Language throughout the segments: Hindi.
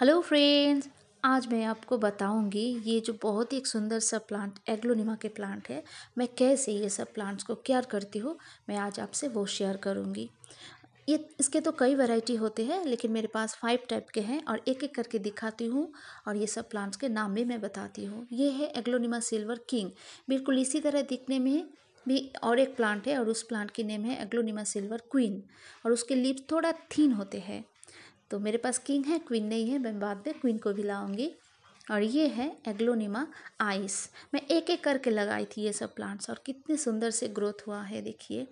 हेलो फ्रेंड्स आज मैं आपको बताऊंगी ये जो बहुत ही एक सुंदर सा प्लांट एग्लोनिमा के प्लांट है मैं कैसे ये सब प्लांट्स को केयर करती हूँ मैं आज आपसे वो शेयर करूँगी ये इसके तो कई वैरायटी होते हैं लेकिन मेरे पास फाइव टाइप के हैं और एक एक करके दिखाती हूँ और ये सब प्लांट्स के नाम भी मैं बताती हूँ ये है एग्लोनिमा सिल्वर किंग बिल्कुल इसी तरह दिखने में भी और एक प्लांट है और उस प्लांट की नेम है एग्लोनिमा सिल्वर क्वीन और उसके लीव्स थोड़ा थीन होते हैं तो मेरे पास किंग है क्वीन नहीं है मैं बाद में क्वीन को भी लाऊंगी और ये है एग्लोनिमा आइस मैं एक एक करके लगाई थी ये सब प्लांट्स और कितने सुंदर से ग्रोथ हुआ है देखिए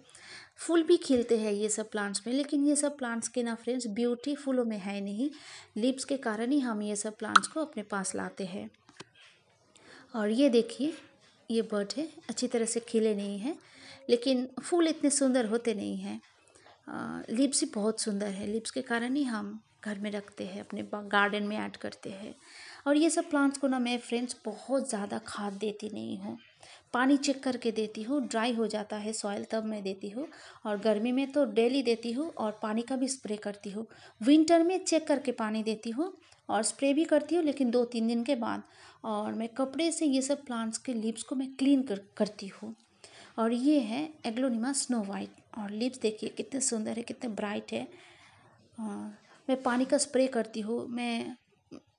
फूल भी खिलते हैं ये सब प्लांट्स में लेकिन ये सब प्लांट्स के ना फ्रेंड्स ब्यूटी फूलों में है नहीं लिप्स के कारण ही हम ये सब प्लांट्स को अपने पास लाते हैं और ये देखिए ये बर्ड है अच्छी तरह से खिले नहीं हैं लेकिन फूल इतने सुंदर होते नहीं हैं लिप्स ही बहुत सुंदर है लिप्स के कारण ही हम घर में रखते हैं अपने गार्डन में ऐड करते हैं और ये सब प्लांट्स को ना मैं फ्रेंड्स बहुत ज़्यादा खाद देती नहीं हूँ पानी चेक करके देती हूँ ड्राई हो जाता है सॉइल तब मैं देती हूँ और गर्मी में तो डेली देती हूँ और पानी का भी स्प्रे करती हूँ विंटर में चेक करके पानी देती हूँ और स्प्रे भी करती हूँ लेकिन दो तीन दिन के बाद और मैं कपड़े से ये सब प्लांट्स के लिप्स को मैं क्लीन कर करती हूँ और ये है एग्लोनिमा स्नो वाइट और लिप्स देखिए कितने सुंदर है कितने ब्राइट है और मैं पानी का स्प्रे करती हूँ मैं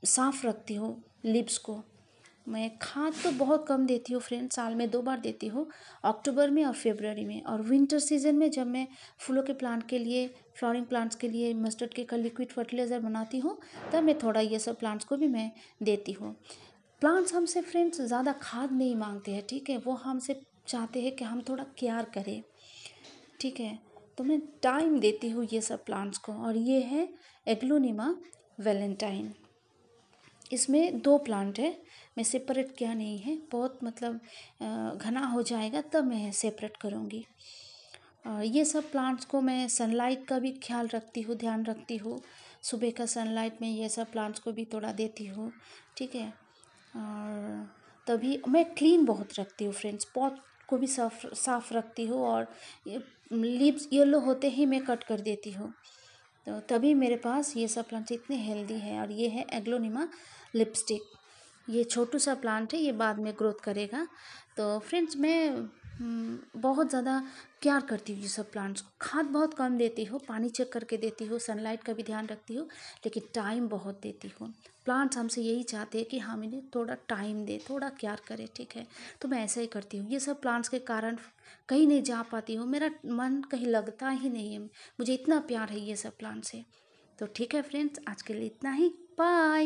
साफ़ रखती हूँ लिप्स को मैं खाद तो बहुत कम देती हूँ फ्रेंड साल में दो बार देती हूँ अक्टूबर में और फेबररी में और विंटर सीजन में जब मैं फूलों के प्लांट के लिए फ्लावरिंग प्लांट्स के लिए मस्टर्ड के का लिक्विड फर्टिलाइज़र बनाती हूँ तब मैं थोड़ा ये सब प्लांट्स को भी मैं देती हूँ प्लांट्स हमसे फ्रेंड्स ज़्यादा खाद नहीं मांगते हैं ठीक है वो हमसे चाहते हैं कि हम थोड़ा केयर करें ठीक है तो मैं टाइम देती हूँ ये सब प्लांट्स को और ये है एग्लोनिमा वेलेंटाइन इसमें दो प्लांट है मैं सेपरेट किया नहीं है बहुत मतलब घना हो जाएगा तब मैं सेपरेट करूँगी ये सब प्लांट्स को मैं सनलाइट का भी ख्याल रखती हूँ ध्यान रखती हूँ सुबह का सनलाइट में ये सब प्लांट्स को भी थोड़ा देती हूँ ठीक है और तभी मैं क्लीन बहुत रखती हूँ फ्रेंड्स पॉट को भी साफ साफ रखती हूँ और लिप्स येलो होते ही मैं कट कर देती हूँ तो तभी मेरे पास ये सब प्लांट इतने हेल्दी हैं और ये है एग्लोनिमा लिपस्टिक ये छोटू सा प्लांट है ये बाद में ग्रोथ करेगा तो फ्रेंड्स मैं हम्म, बहुत ज़्यादा प्यार करती हूँ ये सब प्लांट्स को खाद बहुत कम देती हूँ पानी चेक करके देती हूँ सनलाइट का भी ध्यान रखती हूँ लेकिन टाइम बहुत देती हूँ प्लांट्स हमसे यही चाहते हैं कि हम इन्हें थोड़ा टाइम दें थोड़ा प्यार करें ठीक है तो मैं ऐसा ही करती हूँ ये सब प्लांट्स के कारण कहीं नहीं जा पाती हूँ मेरा मन कहीं लगता ही नहीं है मुझे इतना प्यार है ये सब प्लांट से तो ठीक है फ्रेंड्स आज के लिए इतना ही बाय